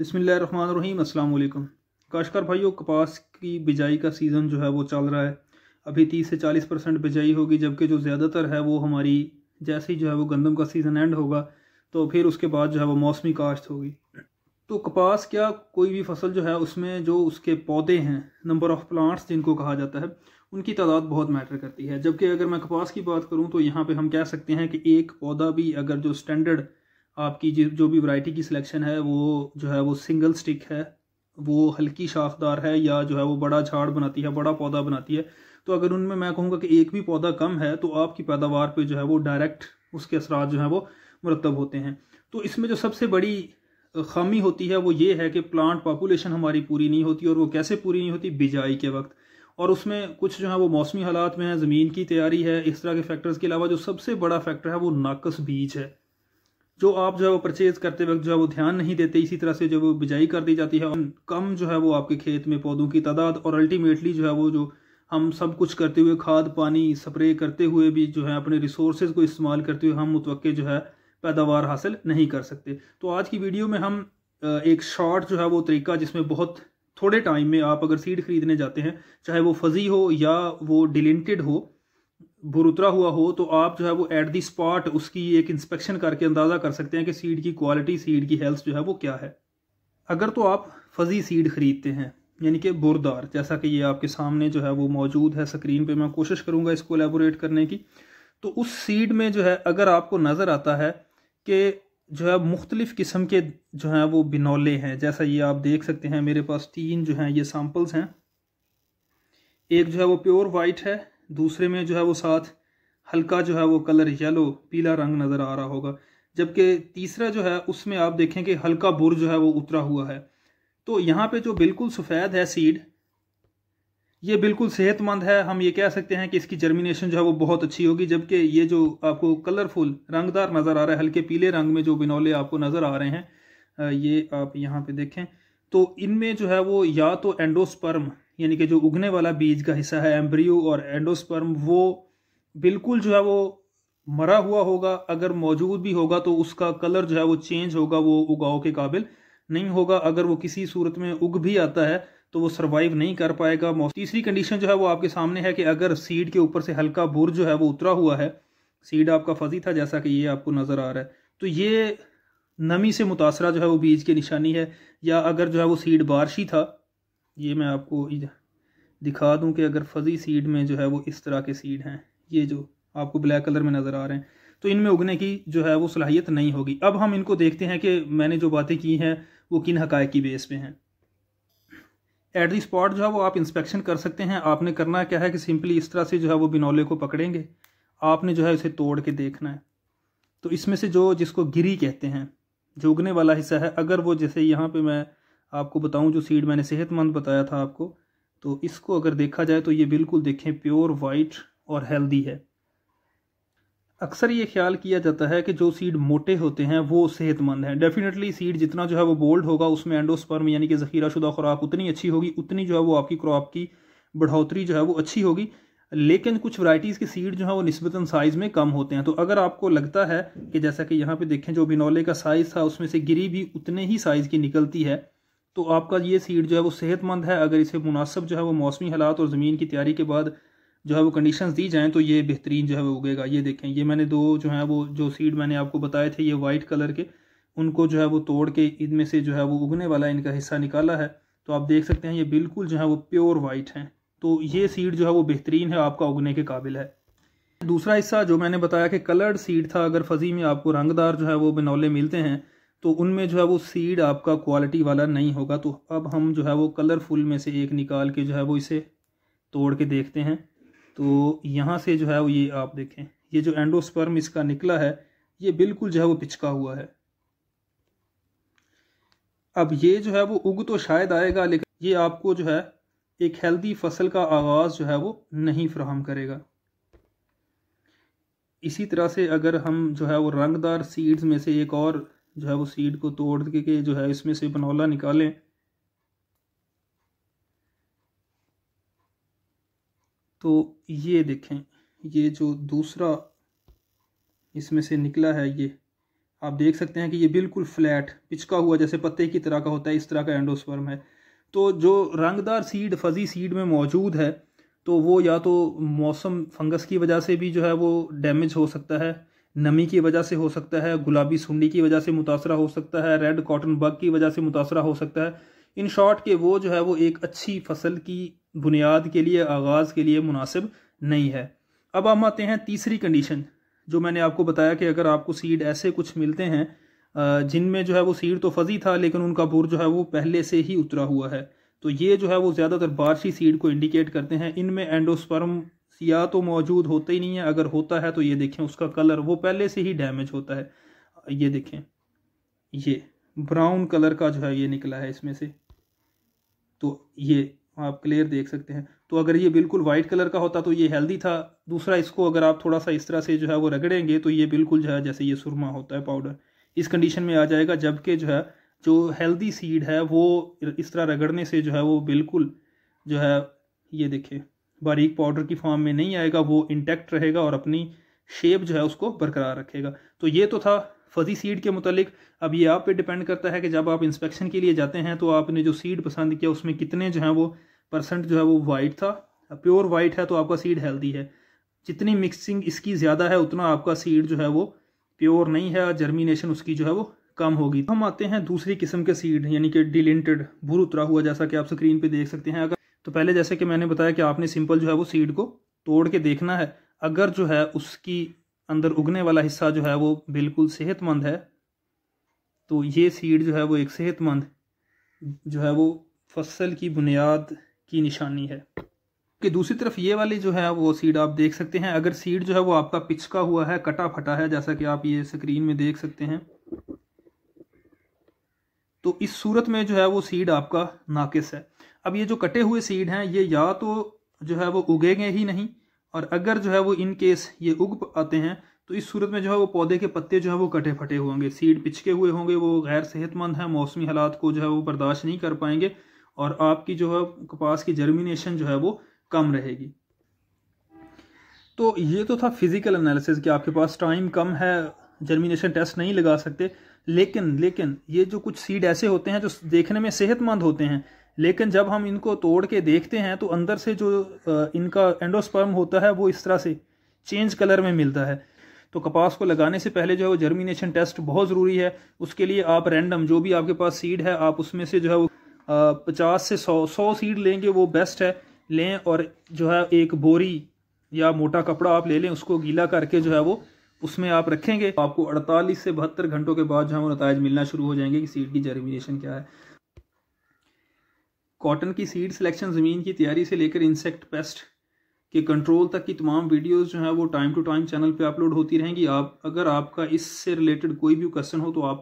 बसमीम अल्लाम काशकार भाइयों कपास की बिजाई का सीज़न जो है वो चल रहा है अभी तीस से चालीस परसेंट बिजाई होगी जबकि जो ज़्यादातर है वो हमारी जैसे ही जो है वो गंदम का सीज़न एंड होगा तो फिर उसके बाद जो है वो मौसमी काश्त होगी तो कपास क्या कोई भी फसल जो है उसमें जो उसके पौधे हैं नंबर ऑफ़ प्लांट्स जिनको कहा जाता है उनकी तादाद बहुत मैटर करती है जबकि अगर मैं कपास की बात करूँ तो यहाँ पर हम कह सकते हैं कि एक पौधा भी अगर जो स्टैंडर्ड आपकी जो भी वैरायटी की सिलेक्शन है वो जो है वो सिंगल स्टिक है वो हल्की शाखदार है या जो है वो बड़ा झाड़ बनाती है बड़ा पौधा बनाती है तो अगर उनमें मैं कहूँगा कि एक भी पौधा कम है तो आपकी पैदावार पर जो है वो डायरेक्ट उसके असरा जो है वो मरतब होते हैं तो इसमें जो सबसे बड़ी खामी होती है वो ये है कि प्लांट पॉपुलेशन हमारी पूरी नहीं होती और वो कैसे पूरी नहीं होती बिजाई के वक्त और उसमें कुछ जो है वो मौसमी हालात में है ज़मीन की तैयारी है इस तरह के फैक्टर्स के अलावा जो सबसे बड़ा फैक्टर है वो नाकस बीज है जो आप जो है वो परचेज करते वक्त जो है वो ध्यान नहीं देते इसी तरह से जो वो बिजाई कर दी जाती है कम जो है वो आपके खेत में पौधों की तादाद और अल्टीमेटली जो है वो जो हम सब कुछ करते हुए खाद पानी स्प्रे करते हुए भी जो है अपने रिसोर्सेज को इस्तेमाल करते हुए हम मुतव जो है पैदावार हासिल नहीं कर सकते तो आज की वीडियो में हम एक शॉर्ट जो है वो तरीका जिसमें बहुत थोड़े टाइम में आप अगर सीड खरीदने जाते हैं चाहे वो फजी हो या वो डिलेंटेड हो बुरुतरा हुआ हो तो आप जो है वो एट दी स्पॉट उसकी एक इंस्पेक्शन करके अंदाज़ा कर सकते हैं कि सीड की क्वालिटी सीड की हेल्थ जो है वो क्या है अगर तो आप फजी सीड ख़रीदते हैं यानी कि बुरदार जैसा कि ये आपके सामने जो है वो मौजूद है स्क्रीन पे मैं कोशिश करूँगा इसको एलेबोरेट करने की तो उस सीड में जो है अगर आपको नज़र आता है कि जो है मुख्तलिफ़ किस्म के जो हैं वो बिनौले हैं जैसा ये आप देख सकते हैं मेरे पास तीन जो हैं ये सैम्पल्स हैं एक जो है वो प्योर वाइट है दूसरे में जो है वो साथ हल्का जो है वो कलर येलो पीला रंग नज़र आ रहा होगा जबकि तीसरा जो है उसमें आप देखें कि हल्का बुर जो है वो उतरा हुआ है तो यहाँ पे जो बिल्कुल सफ़ेद है सीड ये बिल्कुल सेहतमंद है हम ये कह सकते हैं कि इसकी जर्मिनेशन जो है वो बहुत अच्छी होगी जबकि ये जो आपको कलरफुल रंगदार नज़र आ रहा है हल्के पीले रंग में जो बिनौले आपको नज़र आ रहे हैं ये आप यहाँ पे देखें तो इनमें जो है वो या तो एंडोस्पर्म यानी कि जो उगने वाला बीज का हिस्सा है एम्ब्रियो और एंडोस्पर्म वो बिल्कुल जो है वो मरा हुआ होगा अगर मौजूद भी होगा तो उसका कलर जो है वो चेंज होगा वो उगाओ के काबिल नहीं होगा अगर वो किसी सूरत में उग भी आता है तो वो सर्वाइव नहीं कर पाएगा तीसरी कंडीशन जो है वो आपके सामने है कि अगर सीड के ऊपर से हल्का बुर जो है वो उतरा हुआ है सीड आपका फजी था जैसा कि ये आपको नज़र आ रहा है तो ये नमी से मुतासरा जो है वो बीज की निशानी है या अगर जो है वो सीड बारशी था ये मैं आपको दिखा दूं कि अगर फजी सीड में जो है वो इस तरह के सीड हैं ये जो आपको ब्लैक कलर में नज़र आ रहे हैं तो इनमें उगने की जो है वो सलाहियत नहीं होगी अब हम इनको देखते हैं कि मैंने जो बातें की हैं वो किन हकायक की बेस पे हैं एट दी स्पॉट जो है वो आप इंस्पेक्शन कर सकते हैं आपने करना क्या है कि सिंपली इस तरह से जो है वो बिनौले को पकड़ेंगे आपने जो है उसे तोड़ के देखना है तो इसमें से जो जिसको गिरी कहते हैं जो उगने वाला हिस्सा है अगर वो जैसे यहाँ पर मैं आपको बताऊं जो सीड मैंने सेहतमंद बताया था आपको तो इसको अगर देखा जाए तो ये बिल्कुल देखें प्योर वाइट और हेल्दी है अक्सर ये ख्याल किया जाता है कि जो सीड मोटे होते हैं वो सेहतमंद हैं डेफिनेटली सीड जितना जो है वो बोल्ड होगा उसमें एंडोस्पर्म यानी कि ज़ख़ीराशुदा खुराक उतनी अच्छी होगी उतनी जो है वो आपकी क्रॉप की बढ़ोतरी जो है वो अच्छी होगी लेकिन कुछ वैरायटीज़ के सीड जो है वो नस्बता साइज़ में कम होते हैं तो अगर आपको लगता है कि जैसा कि यहाँ पे देखें जो बिनौले का साइज़ था उसमें से गिरी भी उतने ही साइज़ की निकलती है तो आपका ये सीड जो है वो सेहतमंद है अगर इसे मुनासब जो है वो मौसमी हालात और ज़मीन की तैयारी के बाद जो है वो कंडीशन दी जाएँ तो ये बेहतरीन जो है वो उगेगा ये देखें ये मैंने दो जो है वो जो सीड मैंने आपको बताए थे ये वाइट कलर के उनको जो है वो तोड़ के इनमें से जो है वो उगने वाला इनका हिस्सा निकाला है तो आप देख सकते हैं ये बिल्कुल जो है वो प्योर वाइट हैं तो ये सीड जो है वो बेहतरीन है आपका उगने के काबिल है दूसरा हिस्सा जो मैंने बताया कि कलर्ड सीड था अगर फजी में आपको रंगदार जो है वो बिनौले मिलते हैं तो उनमें जो है वो सीड आपका क्वालिटी वाला नहीं होगा तो अब हम जो है वो कलरफुल में से एक निकाल के जो है वो इसे तोड़ के देखते हैं तो यहाँ से जो है वो ये आप देखें ये जो एंडोस्पर्म इसका निकला है ये बिल्कुल जो है वो पिचका हुआ है अब ये जो है वो उग तो शायद आएगा लेकिन ये आपको जो है एक हेल्दी फसल का आगाज़ जो है वो नहीं फ्राहम करेगा इसी तरह से अगर हम जो है वो रंगदार सीड्स में से एक और जो है वो सीड को तोड़ के, के जो है इसमें से बनौला निकालें तो ये देखें ये जो दूसरा इसमें से निकला है ये आप देख सकते हैं कि ये बिल्कुल फ्लैट पिचका हुआ जैसे पत्ते की तरह का होता है इस तरह का एंडोस्पर्म है तो जो रंगदार सीड फजी सीड में मौजूद है तो वो या तो मौसम फंगस की वजह से भी जो है वो डैमेज हो सकता है नमी की वजह से हो सकता है गुलाबी सुंडी की वजह से मुतासरा हो सकता है रेड कॉटन बग की वजह से मुतासरा हो सकता है इन शॉर्ट के वो जो है वो एक अच्छी फसल की बुनियाद के लिए आगाज़ के लिए मुनासिब नहीं है अब हम आते हैं तीसरी कंडीशन जो मैंने आपको बताया कि अगर आपको सीड ऐसे कुछ मिलते हैं जिनमें जो है वो सीड तो फजी था लेकिन उनका बुर जो है वो पहले से ही उतरा हुआ है तो ये जो है वो ज़्यादातर बारशी सीड को इंडिकेट करते हैं इनमें एंडोस्पर्म या तो मौजूद होता ही नहीं है अगर होता है तो ये देखें उसका कलर वो पहले से ही डैमेज होता है ये देखें ये ब्राउन कलर का जो है ये निकला है इसमें से तो ये आप क्लियर देख सकते हैं तो अगर ये बिल्कुल वाइट कलर का होता तो ये हेल्दी था दूसरा इसको अगर आप थोड़ा सा इस तरह से जो है वो रगड़ेंगे तो ये बिल्कुल जो है जैसे ये सुरमा होता है पाउडर इस कंडीशन में आ जाएगा जबकि जो है जो हेल्दी सीड है वो इस तरह रगड़ने से जो है वो बिल्कुल जो है ये देखें बारीक पाउडर की फॉर्म में नहीं आएगा वो इंटैक्ट रहेगा और अपनी शेप जो है उसको बरकरार रखेगा तो ये तो था फजी सीड के मुतलिक अब ये आप पे डिपेंड करता है कि जब आप इंस्पेक्शन के लिए जाते हैं तो आपने जो सीड पसंद किया उसमें कितने जो है वो परसेंट जो है वो वाइट था प्योर वाइट है तो आपका सीड हेल्दी है जितनी मिक्सिंग इसकी ज़्यादा है उतना आपका सीड जो है वो प्योर नहीं है जर्मिनेशन उसकी जो है वो कम होगी हम आते हैं दूसरी किस्म के सीड यानी कि डिलिंटेड भूर उतरा हुआ जैसा कि आप स्क्रीन पर देख सकते हैं अगर तो पहले जैसे कि मैंने बताया कि आपने सिंपल जो है वो सीड को तोड़ के देखना है अगर जो है उसकी अंदर उगने वाला हिस्सा जो है वो बिल्कुल सेहतमंद है तो ये सीड जो है वो एक सेहतमंद जो है वो फसल की बुनियाद की निशानी है कि दूसरी तरफ ये वाली जो है वो सीड आप देख सकते हैं अगर सीड जो है वो आपका पिचका हुआ है कटा फटा है जैसा कि आप ये स्क्रीन में देख सकते हैं तो इस सूरत में जो है वो सीड आपका नाकिस है अब ये जो कटे हुए सीड हैं ये या तो जो है वो उगेंगे ही नहीं और अगर जो है वो इन केस ये उग आते हैं तो इस सूरत में जो है वो पौधे के पत्ते जो है वो कटे फटे होंगे सीड पिचके हुए होंगे वो गैर सेहतमंद हैं मौसमी हालात को जो है वो बर्दाश्त नहीं कर पाएंगे और आपकी जो है कपास की जर्मिनेशन जो है वो कम रहेगी तो ये तो था फिज़िकल एनालिसिस कि आपके पास टाइम कम है जर्मिनेशन टेस्ट नहीं लगा सकते लेकिन लेकिन ये जो कुछ सीड ऐसे होते हैं जो देखने में सेहतमंद होते हैं लेकिन जब हम इनको तोड़ के देखते हैं तो अंदर से जो इनका एंडोस्पर्म होता है वो इस तरह से चेंज कलर में मिलता है तो कपास को लगाने से पहले जो है वो जर्मिनेशन टेस्ट बहुत ज़रूरी है उसके लिए आप रैंडम जो भी आपके पास सीड है आप उसमें से जो है वो पचास से सौ सौ सीड लेंगे वो बेस्ट है लें और जो है एक बोरी या मोटा कपड़ा आप ले लें उसको गीला करके जो है वो उसमें आप रखेंगे तो आपको 48 से बहत्तर घंटों के बाद जो है वो नतज मिलना शुरू हो जाएंगे कि सीड की जर्मिनेशन क्या है कॉटन की सीड सिलेक्शन ज़मीन की तैयारी से लेकर इंसेक्ट पेस्ट के कंट्रोल तक की तमाम वीडियोस जो है वो टाइम टू टाइम चैनल पे अपलोड होती रहेंगी आप अगर आपका इससे रिलेटेड कोई भी क्वेश्चन हो तो आप